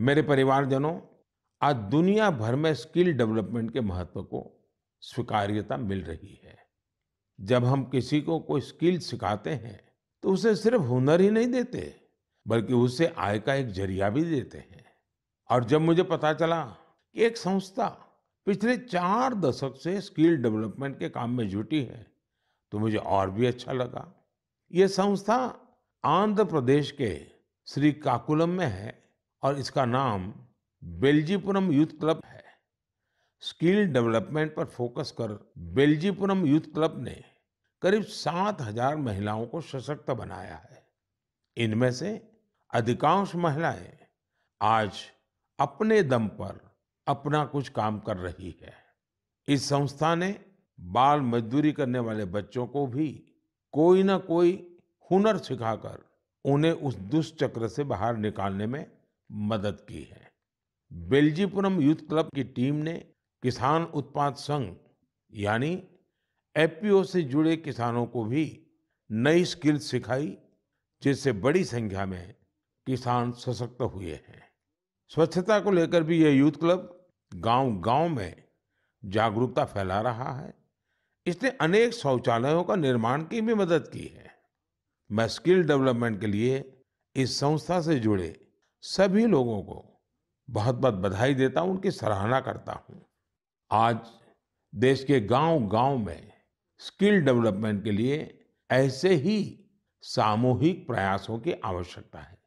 मेरे परिवारजनों आज दुनिया भर में स्किल डेवलपमेंट के महत्व को स्वीकार्यता मिल रही है जब हम किसी को कोई स्किल सिखाते हैं तो उसे सिर्फ हुनर ही नहीं देते बल्कि उसे आय का एक जरिया भी देते हैं और जब मुझे पता चला कि एक संस्था पिछले चार दशक से स्किल डेवलपमेंट के काम में जुटी है तो मुझे और भी अच्छा लगा ये संस्था आंध्र प्रदेश के श्री काकुलम में है और इसका नाम बेल्जीपुरम यूथ क्लब है स्किल डेवलपमेंट पर फोकस कर बेल्जीपुरम यूथ क्लब ने करीब सात हजार महिलाओं को सशक्त बनाया है इनमें से अधिकांश महिलाएं आज अपने दम पर अपना कुछ काम कर रही है इस संस्था ने बाल मजदूरी करने वाले बच्चों को भी कोई ना कोई हुनर सिखाकर उन्हें उस दुष्चक्र से बाहर निकालने में मदद की है बेल्जीपुरम यूथ क्लब की टीम ने किसान उत्पाद संघ यानी एपीओ से जुड़े किसानों को भी नई स्किल सिखाई जिससे बड़ी संख्या में किसान सशक्त हुए हैं स्वच्छता को लेकर भी यह यूथ क्लब गांव-गांव में जागरूकता फैला रहा है इसने अनेक शौचालयों का निर्माण की भी मदद की है मैं स्किल डेवलपमेंट के लिए इस संस्था से जुड़े सभी लोगों को बहुत बहुत बधाई देता हूँ उनकी सराहना करता हूँ आज देश के गांव-गांव में स्किल डेवलपमेंट के लिए ऐसे ही सामूहिक प्रयासों की आवश्यकता है